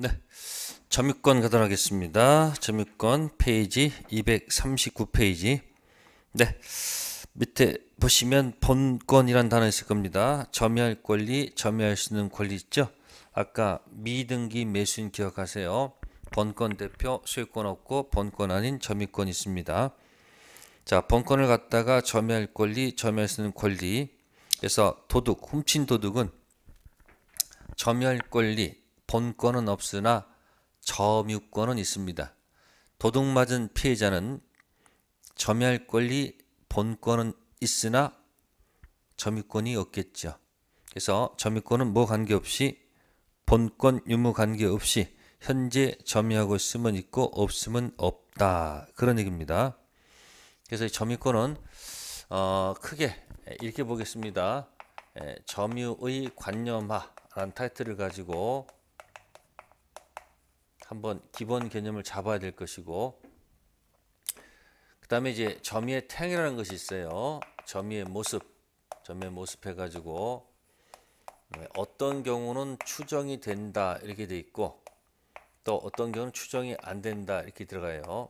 네. 점유권 가도록 하겠습니다. 점유권 페이지 239페이지. 네. 밑에 보시면 본권이란 단어 있을 겁니다. 점유할 권리, 점유할 수 있는 권리 있죠? 아까 미등기 매수인 기억하세요. 본권 대표 소유권 없고 본권 아닌 점유권 있습니다. 자, 본권을 갖다가 점유할 권리, 점유할 수 있는 권리. 그래서 도둑, 훔친 도둑은 점유할 권리, 본권은 없으나 점유권은 있습니다. 도둑맞은 피해자는 점유할 권리 본권은 있으나 점유권이 없겠죠. 그래서 점유권은 뭐 관계없이 본권 유무 관계없이 현재 점유하고 있으면 있고 없으면 없다 그런 얘기입니다. 그래서 점유권은 어, 크게 읽게 보겠습니다. 예, 점유의 관념화라는 타이틀을 가지고 한번 기본 개념을 잡아야 될 것이고 그 다음에 이제 점유의 탱이라는 것이 있어요. 점의 모습, 점의 모습 해가지고 네, 어떤 경우는 추정이 된다 이렇게 돼 있고 또 어떤 경우는 추정이 안 된다 이렇게 들어가요.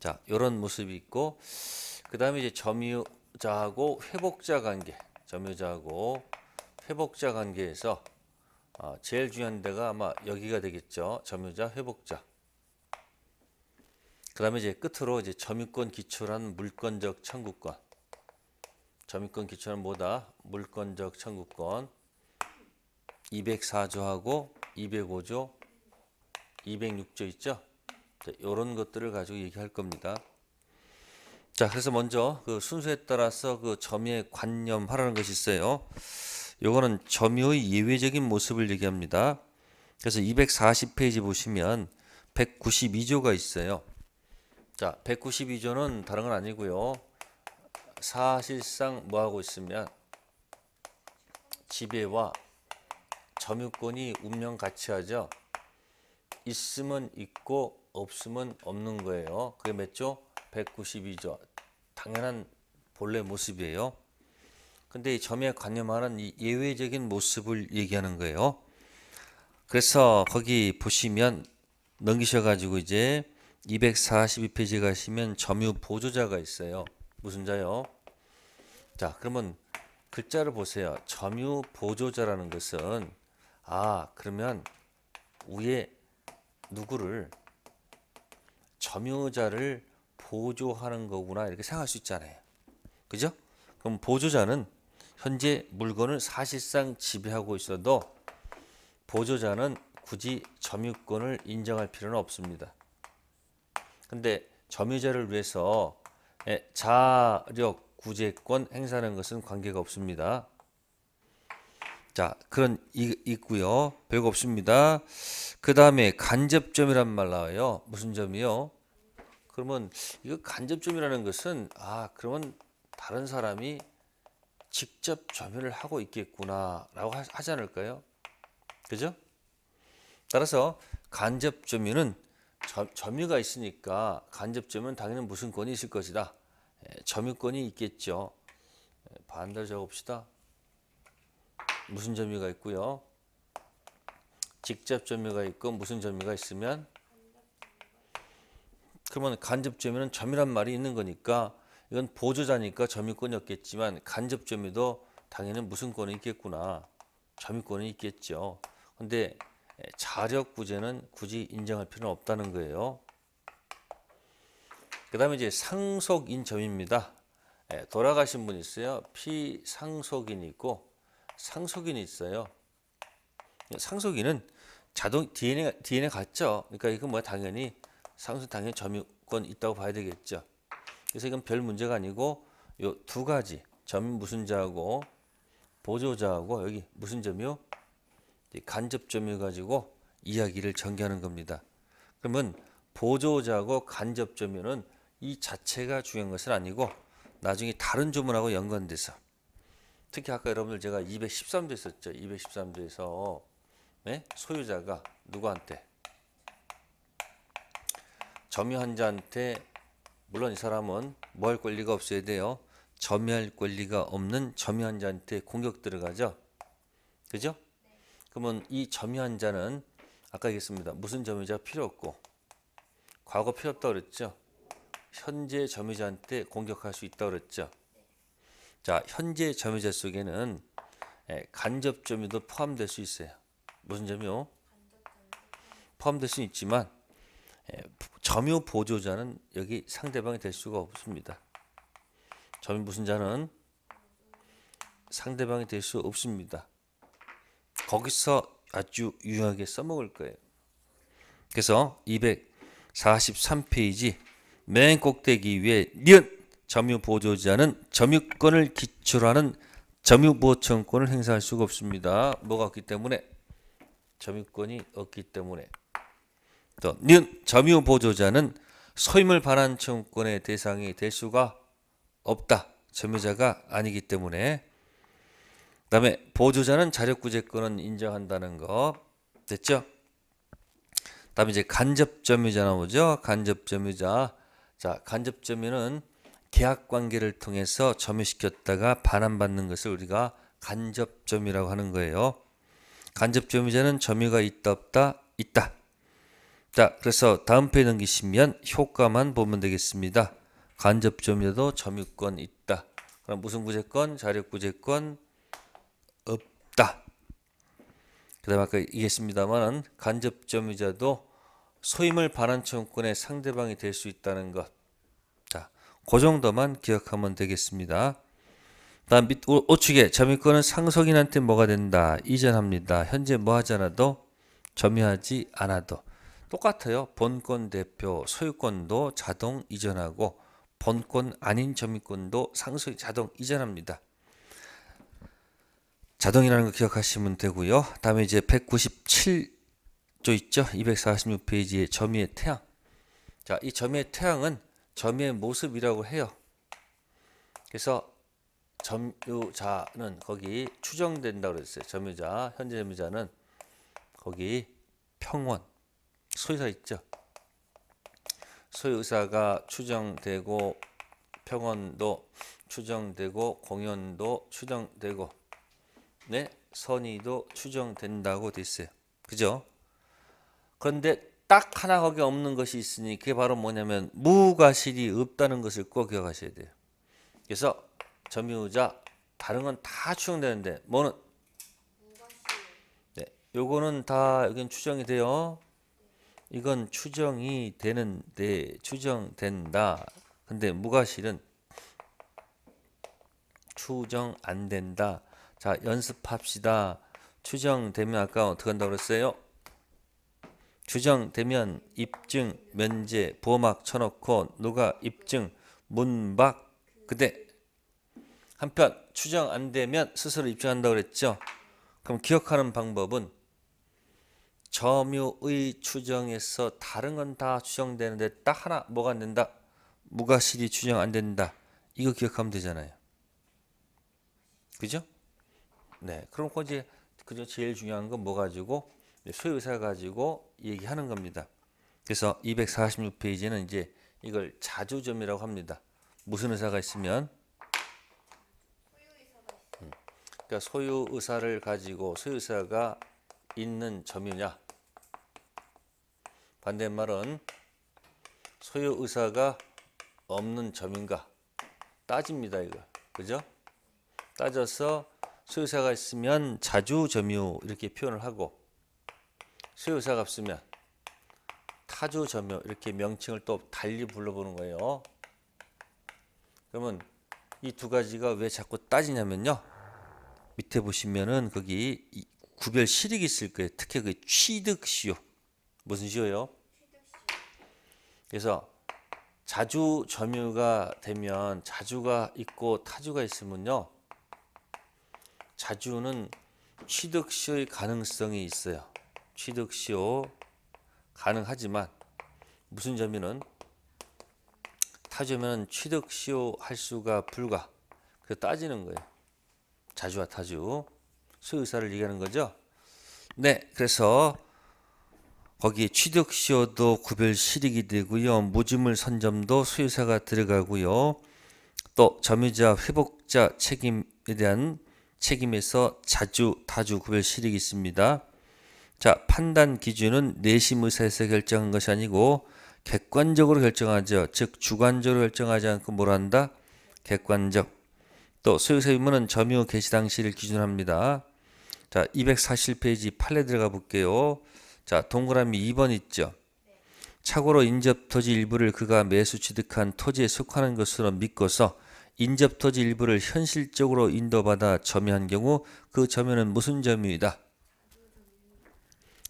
자, 이런 모습이 있고 그 다음에 이제 점유자하고 회복자 관계, 점유자하고 회복자 관계에서 아, 제일 중요한 데가 아마 여기가 되겠죠. 점유자, 회복자. 그 다음에 이제 끝으로 이제 점유권 기초란 물권적 청구권. 점유권 기초는 뭐다? 물권적 청구권. 204조하고 205조, 206조 있죠? 이런 것들을 가지고 얘기할 겁니다. 자, 그래서 먼저 그 순서에 따라서 그 점유의 관념하라는 것이 있어요. 요거는 점유의 예외적인 모습을 얘기합니다. 그래서 240페이지 보시면 192조가 있어요. 자, 192조는 다른 건 아니고요. 사실상 뭐하고 있으면 지배와 점유권이 운명 같이 하죠. 있으면 있고 없으면 없는 거예요. 그게 몇 조? 192조. 당연한 본래 모습이에요. 근데 이 점에 관념하는 이 예외적인 모습을 얘기하는 거예요. 그래서 거기 보시면 넘기셔가지고 이제 242페이지 가시면 점유 보조자가 있어요. 무슨 자요? 자, 그러면 글자를 보세요. 점유 보조자라는 것은 아, 그러면 위에 누구를 점유자를 보조하는 거구나 이렇게 생각할 수 있잖아요. 그죠? 그럼 보조자는 현재 물건을 사실상 지배하고 있어도 보조자는 굳이 점유권을 인정할 필요는 없습니다. 근데 점유자를 위해서 예, 자력 구제권 행사하는 것은 관계가 없습니다. 자 그런 이, 있고요. 별거 없습니다. 그 다음에 간접점이란 말 나와요. 무슨 점이요? 그러면 이거 간접점이라는 것은 아 그러면 다른 사람이 직접 조멸을 하고 있겠구나라고 하지 않을까요? 그죠? 따라서 간접 점유는 점유가 있으니까 간접 점유는 당연히 무슨 권이 있을 것이다. 예, 점유권이 있겠죠. 예, 반대로 적읍시다. 무슨 점유가 있고요. 직접 점유가 있고 무슨 점유가 있으면 그러면 간접 점유는 점유란 말이 있는 거니까 이건 보조자니까 점유권이없겠지만 간접 점유도 당연히 무슨권이 있겠구나. 점유권이 있겠죠. 근데 자력구제는 굳이 인정할 필요는 없다는 거예요. 그 다음에 이제 상속인 점입니다. 예, 돌아가신 분 있어요. 피상속인이 있고 상속인이 있어요. 상속인은 자동 DNA, DNA 같죠. 그러니까 이건 뭐 당연히 상속 당연히 점유권 있다고 봐야 되겠죠. 그래서 이건 별 문제가 아니고 이 두 가지 점무슨자하고 보조자하고 여기 무슨 점이요? 간접점이 가지고 이야기를 전개하는 겁니다. 그러면 보조자하고 간접점이는 이 자체가 중요한 것은 아니고 나중에 다른 조문하고 연관돼서 특히 아까 여러분들 제가 213조 했었죠. 213조에서 네? 소유자가 누구한테 점유한자한테 물론 이 사람은 뭐할 권리가 없어야 돼요. 점유할 권리가 없는 점유한 자한테 공격 들어가죠. 그죠? 그러면 이 점유한 자는 아까 얘기했습니다. 무슨 점유자 필요 없고 과거 필요 없다 그랬죠. 현재 점유자한테 공격할 수 있다 그랬죠. 자, 현재 점유자 속에는 예, 간접 점유도 포함될 수 있어요. 무슨 점유? 포함될 수 있지만 예, 점유 보조자는 여기 상대방이 될 수가 없습니다. 점유 무슨 자는 상대방이 될 수 없습니다. 거기서 아주 유용하게 써먹을 거예요. 그래서 243페이지 맨 꼭대기 위에 니은 점유 보조자는 점유권을 기초로 하는 점유보청권을 행사할 수가 없습니다. 뭐가 없기 때문에 점유권이 없기 때문에 또 점유 보조자는 소임을 반환 청구권의 대상이 될 수가 없다. 점유자가 아니기 때문에 그다음에 보조자는 자력구제권은 인정한다는 거 됐죠? 그다음 이제 간접 점유자 나오죠. 간접 점유자. 자, 간접 점유는 계약 관계를 통해서 점유시켰다가 반환받는 것을 우리가 간접 점유라고 하는 거예요. 간접 점유자는 점유가 있다 없다 있다. 자, 그래서 다음 페이지 넘기시면 효과만 보면 되겠습니다. 간접점유도 점유권 있다. 그럼 무슨 구제권? 자력구제권 없다. 그 다음에 아까 얘기했습니다만 간접점유자도 소임을 반환 청구권의 상대방이 될 수 있다는 것. 자, 그 정도만 기억하면 되겠습니다. 다음 밑 우측에 점유권은 상속인한테 뭐가 된다? 이전합니다. 현재 뭐 하지 않아도 점유하지 않아도 똑같아요. 본권 대표 소유권도 자동 이전하고 본권 아닌 점유권도 상속이 자동 이전합니다. 자동이라는 거 기억하시면 되고요. 다음에 이제 197조 있죠. 246페이지의 점유의 태양. 자, 이 점유의 태양은 점유의 모습이라고 해요. 그래서 점유자는 거기 추정된다고 그어요 점유자, 현재 점유자는 거기 평원 소유사 있죠. 소유사가 추정되고 평원도 추정되고 공연도 추정되고 네 선의도 추정된다고 돼 있어요. 그죠? 그런데 딱 하나 거기 없는 것이 있으니 그게 바로 뭐냐면 무가실이 없다는 것을 꼭 기억하셔야 돼요. 그래서 점유자 다른 건 다 추정되는데 뭐는 네, 요거는 다 여긴 추정이 돼요. 이건 추정이 되는데 추정된다. 근데 무과실은 추정 안 된다. 자, 연습합시다. 추정되면 아까 어떻게 한다고 그랬어요? 추정되면 입증, 면제, 보막 호 쳐놓고 누가 입증, 문박, 그대 한편 추정 안 되면 스스로 입증한다고 그랬죠? 그럼 기억하는 방법은 점유의 추정에서 다른 건 다 추정되는데 딱 하나 뭐가 안 된다. 무가실이 추정 안 된다. 이거 기억하면 되잖아요. 그죠? 네. 그럼 이제 그저 제일 중요한 건 뭐 가지고 소유사 가지고 얘기하는 겁니다. 그래서 246페이지는 이제 이걸 자주점이라고 합니다. 무슨 의사가 있으면 음. 그러니까 소유 의사를 가지고 소유 사가 있는 점유냐 반대말은 소유 의사가 없는 점인가 따집니다 이거 그죠? 따져서 소유사가 있으면 자주 점유 이렇게 표현을 하고 소유사가 없으면 타주 점유 이렇게 명칭을 또 달리 불러보는 거예요. 그러면 이 두 가지가 왜 자꾸 따지냐면요. 밑에 보시면은 거기 구별 실익이 있을 거예요. 특히 그 취득 시효. 무슨 시요 그래서 자주 점유가 되면 자주가 있고 타주가 있으면요. 자주는 취득시의 가능성이 있어요. 취득시효 가능하지만 무슨 점유는 타주면 취득시효 할 수가 불가. 그 따지는 거예요. 자주와 타주. 소유사를 얘기하는 거죠. 네, 그래서 거기에 취득시효도 구별 실익이 되고요. 무지물 선점도 소유사가 들어가고요. 또 점유자 회복자 책임에 대한 책임에서 자주 다주 구별 실익이 있습니다. 자, 판단 기준은 내심 의사에서 결정한 것이 아니고 객관적으로 결정하죠. 즉 주관적으로 결정하지 않고 뭘 한다? 객관적. 또 소유세 의무는 점유 개시 당시를 기준합니다. 자, 247페이지 판례 들어가 볼게요. 자, 동그라미 2번 있죠. 착오로 인접토지 일부를 그가 매수 취득한 토지에 속하는 것으로 믿고서 인접토지 일부를 현실적으로 인도받아 점유한 경우 그 점유는 무슨 점유이다?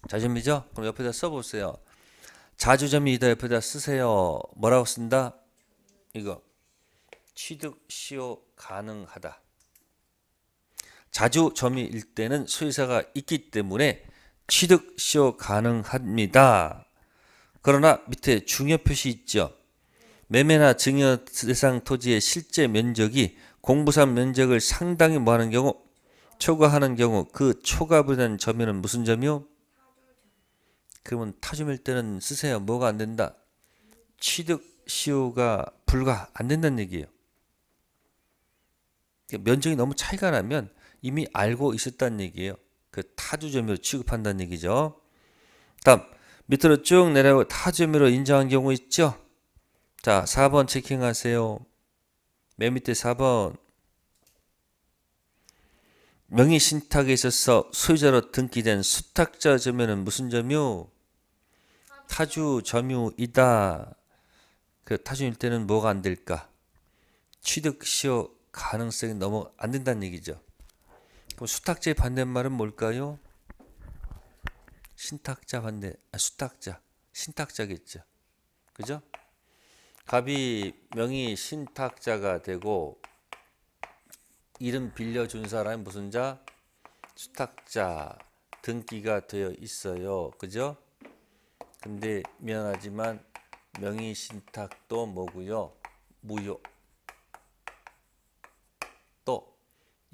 자점이죠? 그럼 옆에다 써보세요. 자주점이다 옆에다 쓰세요. 뭐라고 쓴다? 이거 취득 시효 가능하다. 자주점유일 때는 소유사가 있기 때문에 취득 시효 가능합니다. 그러나 밑에 중요 표시 있죠. 매매나 증여 대상 토지의 실제 면적이 공부산 면적을 상당히 뭐하는 경우 초과하는 경우 그 초과보다는 점유는 무슨 점이요? 그러면 타점일 때는 쓰세요. 뭐가 안 된다? 취득 시효가 불가 안 된다는 얘기예요. 그러니까 면적이 너무 차이가 나면 이미 알고 있었다는 얘기예요. 그 타주점유로 취급한다는 얘기죠. 다음 밑으로 쭉 내려오고 타주점유로 인정한 경우 있죠. 자 4번 체킹하세요. 맨 밑에 4번 명의신탁에 있어서 소유자로 등기된 수탁자 점유는 무슨 점유? 타주 점유이다. 그 타주일 때는 뭐가 안 될까? 취득시효 가능성이 너무 안 된다는 얘기죠. 뭐 수탁자의 반대말은 뭘까요? 신탁자 반대, 아, 수탁자, 신탁자겠죠. 그죠? 갑이 명이 신탁자가 되고 이름 빌려준 사람이 무슨 자? 수탁자 등기가 되어 있어요. 그죠? 근데 미안하지만 명의 신탁도 뭐고요? 무효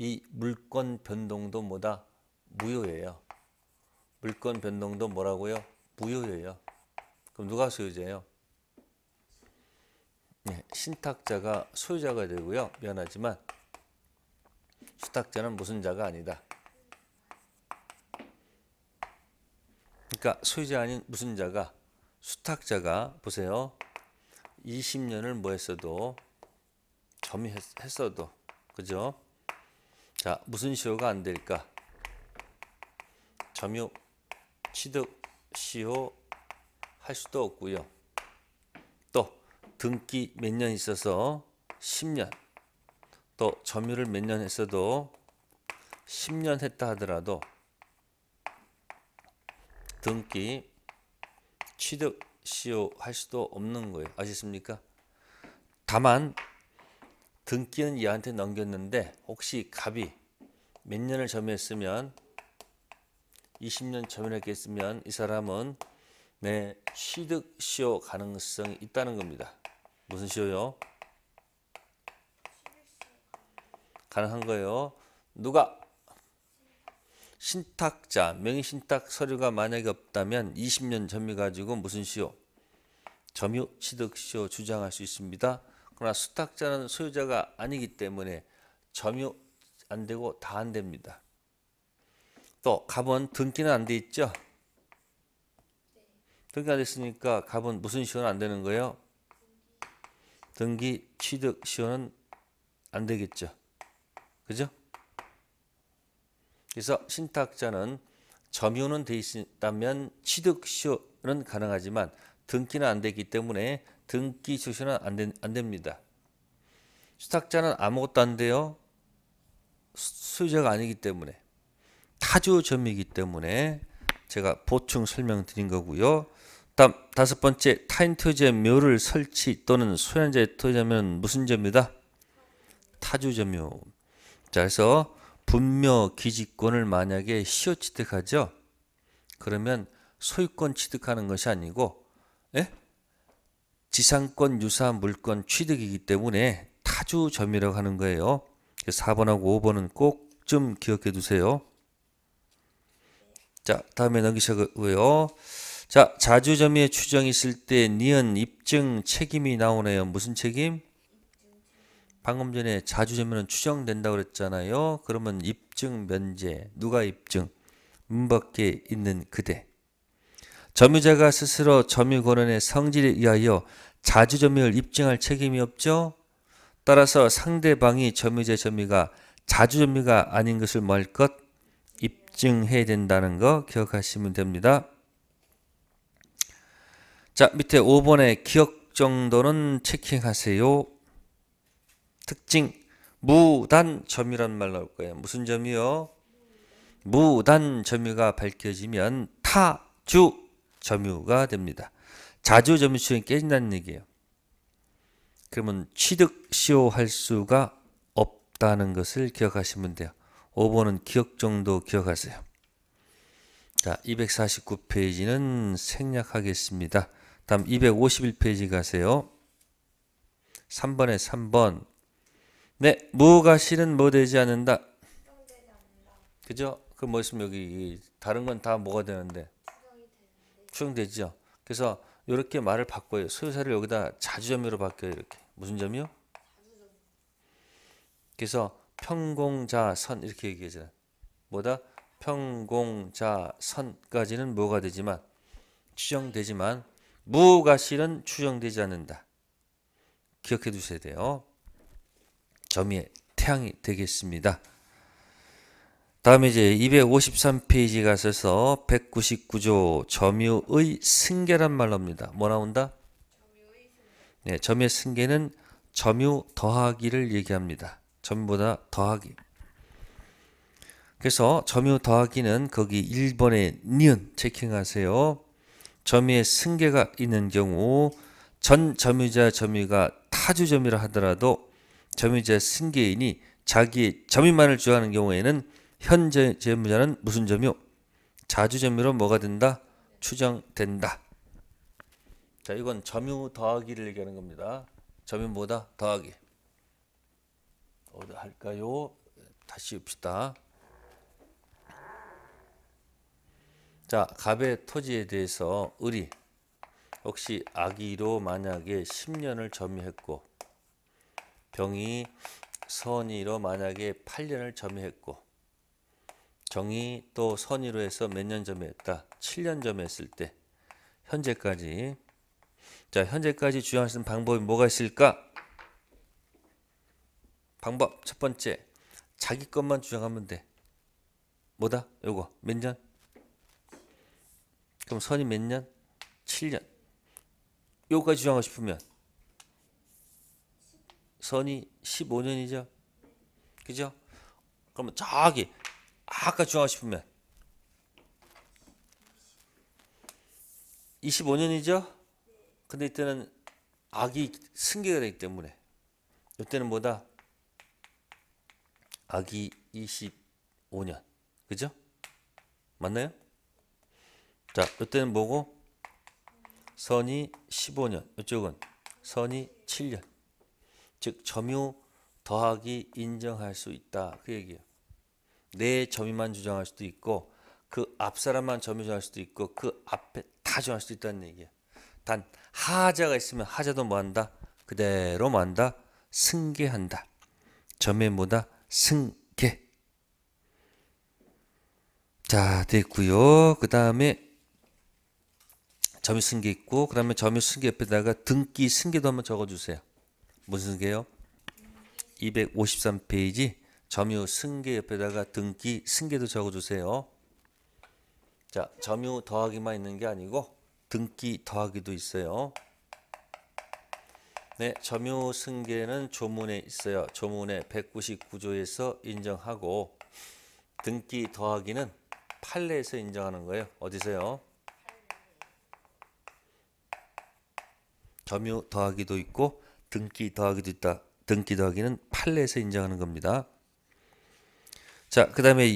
이물권 변동도 뭐다? 무효예요. 물건 변동도 뭐라고요? 무효예요. 그럼 누가 소유자예요? 네, 신탁자가 소유자가 되고요. 미안하지만 수탁자는 무슨 자가 아니다. 그러니까 소유자 아닌 무슨 자가 수탁자가 보세요. 20년을 뭐 했어도 점유했어도 그죠? 자, 무슨 시효가 안 될까? 점유 취득 시효 할 수도 없고요. 또 등기 몇 년 있어서 10년. 또 점유를 몇 년 했어도 10년 했다 하더라도 등기 취득 시효 할 수도 없는 거예요. 아시습니까? 다만 등기는 얘한테 넘겼는데 혹시 갑이 몇 년을 점유했으면 20년 점유했겠으면 이 사람은 내 취득 시효 가능성이 있다는 겁니다. 무슨 시효요? 가능한 거예요. 누가 신탁자 명의 신탁 서류가 만약에 없다면 20년 점유 가지고 무슨 시효 점유 취득 시효 주장할 수 있습니다. 그러나 수탁자는 소유자가 아니기 때문에 점유 안 되고 다 안 됩니다. 또 갑은 등기는 안 돼 있죠? 등기 안 됐으니까 갑은 무슨 시효는 안 되는 거예요? 등기 취득 시효는 안 되겠죠. 그죠? 그래서 신탁자는 점유는 돼 있다면 취득 시효는 가능하지만 등기는 안 되기 때문에 등기 출시는 안, 되, 안 됩니다. 수탁자는 아무것도 안 돼요. 수요자가 아니기 때문에 타조 점이기 때문에 제가 보충 설명드린 거고요. 다음 다섯 번째 타인 토지의 묘를 설치 또는 소유자의 토지면 무슨 점이다? 타조 점묘. 자 그래서 분묘 기지권을 만약에 시효 취득하죠. 그러면 소유권 취득하는 것이 아니고 지상권 유사 물권 취득이기 때문에 타주점이라고 하는 거예요. 4번하고 5번은 꼭 좀 기억해 두세요. 자, 다음에 넘기시고요. 자, 자주점의 추정이 있을 때 니은 입증 책임이 나오네요. 무슨 책임? 방금 전에 자주점는 추정된다고 그랬잖아요. 그러면 입증 면제. 누가 입증? 문 밖에 있는 그대. 점유자가 스스로 점유 권한의 성질에 의하여 자주 점유를 입증할 책임이 없죠. 따라서 상대방이 점유자 점유가 자주 점유가 아닌 것을 말 것 입증해야 된다는 거 기억하시면 됩니다. 자 밑에 5번의 기억 정도는 체킹하세요. 특징 무단 점유란 말 나올 거예요. 무슨 점이요? 무단 점유가 밝혀지면 타주 점유가 됩니다. 자주 점유율이 깨진다는 얘기예요. 그러면 취득시효 할 수가 없다는 것을 기억하시면 돼요. 5번은 기억 정도 기억하세요. 자, 249페이지는 생략하겠습니다. 다음 251페이지 가세요. 3번에 3번. 네, 무가 실은 뭐, 뭐 되지 않는다. 그죠? 그 뭐있으면 여기 다른 건 다 뭐가 되는데 적용되죠. 그래서 이렇게 말을 바꿔요. 소유사를 여기다 자주점유로 바뀌어요. 이렇게 무슨 점이 그래서 평공자선 이렇게 얘기하잖 뭐다? 평공자선까지는 뭐가 되지만 추정되지만 무가실은 추정되지 않는다. 기억해 두셔야 돼요. 점이 태양이 되겠습니다. 다음에 이제 253페이지 가셔서 199조 점유의 승계란 말로입니다. 뭐 나온다? 네, 점의 승계는 점유 더하기를 얘기합니다. 전보다 더하기. 그래서 점유 더하기는 거기 1번에 니은 체킹하세요. 점유의 승계가 있는 경우 전 점유자 점유가 타주 점유라 하더라도 점유자 승계인이 자기 점유만을 주하는 경우에는 현재 재무자는 무슨 점이요? 자주점유로 뭐가 된다? 추정된다. 자, 이건 점유 더하기를 얘기하는 겁니다. 점유 뭐다? 더하기. 어디 할까요? 다시 읍시다. 자, 갑의 토지에 대해서 을이 혹시 아기로 만약에 10년을 점유했고 병이 선의로 만약에 8년을 점유했고 정의 또 선의로 해서 몇 년 전에 했다. 7년 전에 했을 때 현재까지 자 현재까지 주장하수는 방법이 뭐가 있을까? 방법 첫 번째 자기 것만 주장하면 돼. 뭐다? 요거 몇 년? 그럼 선이 몇 년? 7년. 요까지 거 주장하고 싶으면 선이 15년이죠. 그죠? 그러면 저기 아까 좋아 싶으면 25년이죠? 근데 이때는 악이 승계가 되기 때문에 이때는 뭐다? 악이 25년 그죠? 맞나요? 자 이때는 뭐고? 선이 15년 이쪽은 선이 7년 즉 점유 더하기 인정할 수 있다 그 얘기예요 내 점유만 주장할 수도 있고 그 앞사람만 점유 주장할 수도 있고 그 앞에 다 주장할 수도 있다는 얘기예요단 하자가 있으면 하자도 뭐한다? 그대로 뭐한다? 승계한다. 점에 뭐다? 승계. 자 됐고요. 그 다음에 점유 승계 있고 그 다음에 점유 승계 옆에다가 등기 승계도 한번 적어주세요. 무슨 승계요? 253페이지 점유 승계 옆에다가 등기 승계도 적어주세요. 자, 점유 더하기만 있는 게 아니고 등기 더하기도 있어요. 네, 점유 승계는 조문에 있어요. 조문의 199조에서 인정하고 등기 더하기는 판례에서 인정하는 거예요. 어디서요? 점유 더하기도 있고 등기 더하기도 있다. 등기 더하기는 판례에서 인정하는 겁니다. 자, 그 다음에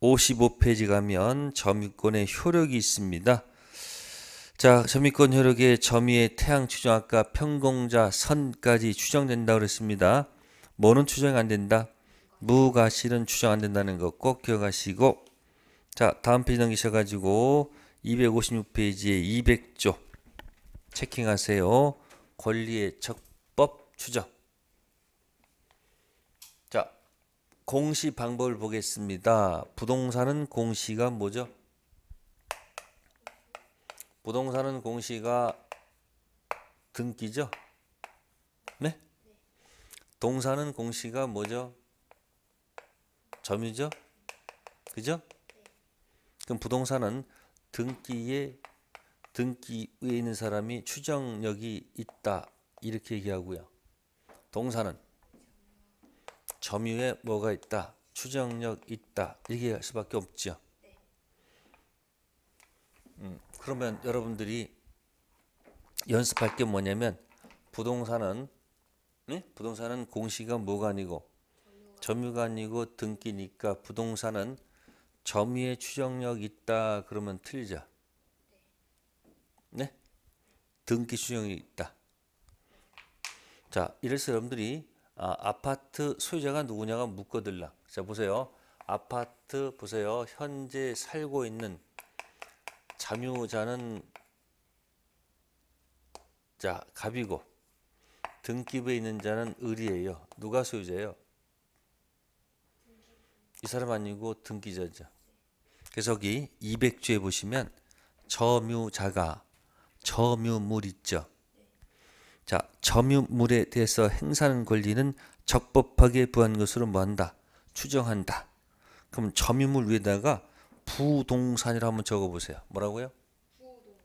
255페이지 가면 점유권의 효력이 있습니다. 자, 점유권 효력에 점유의 태양 추정 아까 평공자 선까지 추정된다 그랬습니다. 뭐는 추정 안 된다? 무가실은 추정 안 된다는 거 꼭 기억하시고 자, 다음 페이지 넘기셔 가지고 256페이지에 200조 체킹하세요. 권리의 적법 추정 공시 방법을 보겠습니다. 부동산은 공시가 뭐죠? 부동산은 공시가 등기죠? 네? 동산은 공시가 뭐죠? 점유죠? 그죠? 그럼 부동산은 등기에 등기에 있는 사람이 추정력이 있다 이렇게 얘기하고요. 동산은 점유에 뭐가 있다. 추정력 있다. 이렇할 수밖에 없죠. 네. 음, 그러면 여러분들이 연습할 게 뭐냐면 부동산은 네? 부동산은 공시가 뭐가 아니고 점유가 아니고 등기니까 부동산은 점유의 추정력 있다 그러면 틀리죠. 네? 등기 추정이 있다. 자, 이래서 여러분들이 아, 파트 소유자가 누구냐가 묻어들라자 보세요. 아파트 보세요. 현재 살고 있는 자유자는 자 갑이고 등기부에 있는 자는 을이에요. 누가 소유자예요? 이 사람 아니고 등기자죠. 그래서 여기 200조에 보시면 점유자가 점유물 있죠. 자, 점유물에 대해서 행사하는 권리는 적법하게 부한 것으로 뭐한다? 추정한다. 그럼 점유물 위에다가 부동산이라 한번 적어보세요. 뭐라고요? 부동산.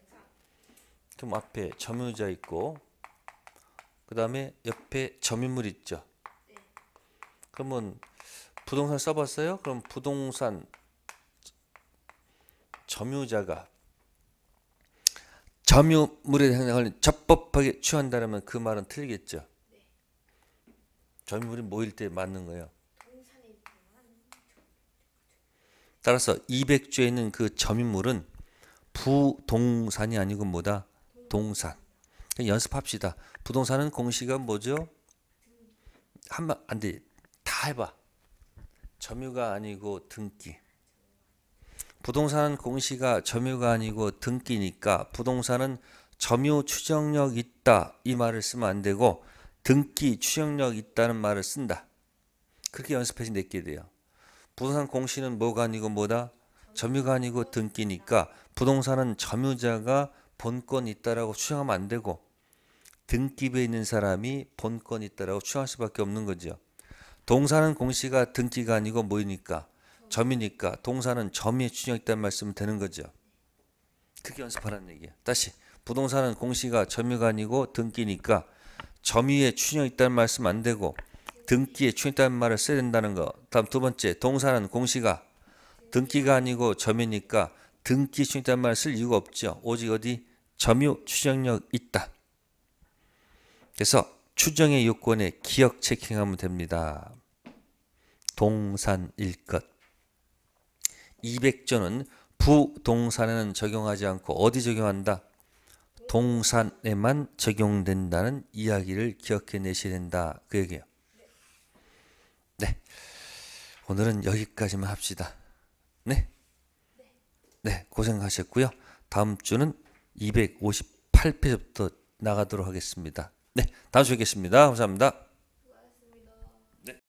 그럼 앞에 점유자 있고 그 다음에 옆에 점유물 있죠. 네. 그러면 부동산 써봤어요? 그럼 부동산 점유자가 점유물에 대한 행을 적법하게 취한다면 그 말은 틀리겠죠. 네. 점유물이 모일 때 맞는 거예요. 따라서 200조에 있는 그 점유물은 부동산이 아니고 뭐다? 동산. 연습합시다. 부동산은 공식이 뭐죠? 한번 안 돼. 다 해봐. 점유가 아니고 등기. 부동산 공시가 점유가 아니고 등기니까 부동산은 점유 추정력 있다 이 말을 쓰면 안 되고 등기 추정력 있다는 말을 쓴다. 그렇게 연습해서 냈게 돼요. 부동산 공시는 뭐가 아니고 뭐다? 점유가 아니고 등기니까 부동산은 점유자가 본권 있다라고 추정하면 안 되고 등기부에 있는 사람이 본권 있다라고 추정할 수밖에 없는 거죠. 동산은 공시가 등기가 아니고 뭐니까 점이니까 동사는 점이 추정했다는 말씀이 되는 거죠. 크게 연습하라는 얘기야. 다시 부동산은 공시가 점유가 아니고 등기니까 점유에 추정했다는 말씀 안 되고 등기에 추정했다는 말을 써야 된다는 거. 다음 두 번째 동사는 공시가 등기가 아니고 점유니까 등기 추정했다는 말을 쓸 이유가 없죠. 오직 어디 점유 추정력 있다. 그래서 추정의 요건에 기억 체킹하면 됩니다. 동산일 것. 200조는 부동산에는 적용하지 않고 어디 적용한다? 동산에만 적용된다는 이야기를 기억해내셔야 된다. 그 얘기예요. 네. 오늘은 여기까지만 합시다. 네. 네, 고생하셨고요. 다음 주는 258페이지부터 나가도록 하겠습니다. 네, 다음 주에 뵙겠습니다. 감사합니다.